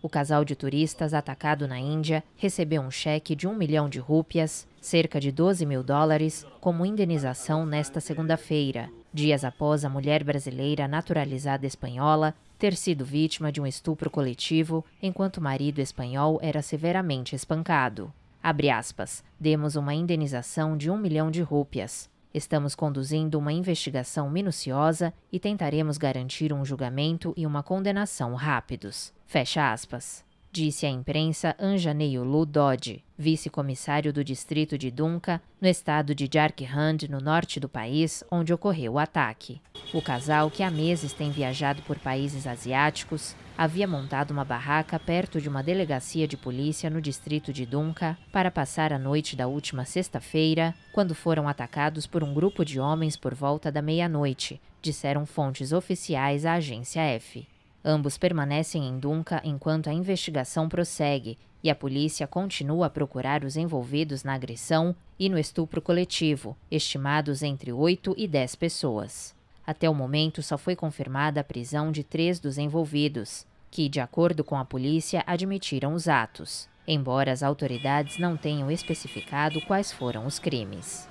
O casal de turistas atacado na Índia recebeu um cheque de um milhão de rúpias, cerca de 12 mil dólares, como indenização nesta segunda-feira, dias após a mulher brasileira naturalizada espanhola ter sido vítima de um estupro coletivo enquanto o marido espanhol era severamente espancado. Aspas, demos uma indenização de um milhão de rúpias, Estamos conduzindo uma investigação minuciosa e tentaremos garantir um julgamento e uma condenação rápidos. Fecha aspas. Disse à imprensa Anjanei Lu Dodge, vice-comissário do distrito de Dunca, no estado de Jharkhand, no norte do país, onde ocorreu o ataque. O casal, que há meses tem viajado por países asiáticos, havia montado uma barraca perto de uma delegacia de polícia no distrito de Dunca para passar a noite da última sexta-feira, quando foram atacados por um grupo de homens por volta da meia-noite, disseram fontes oficiais à agência F. Ambos permanecem em Dunca enquanto a investigação prossegue e a polícia continua a procurar os envolvidos na agressão e no estupro coletivo, estimados entre 8 e 10 pessoas. Até o momento, só foi confirmada a prisão de três dos envolvidos, que, de acordo com a polícia, admitiram os atos, embora as autoridades não tenham especificado quais foram os crimes.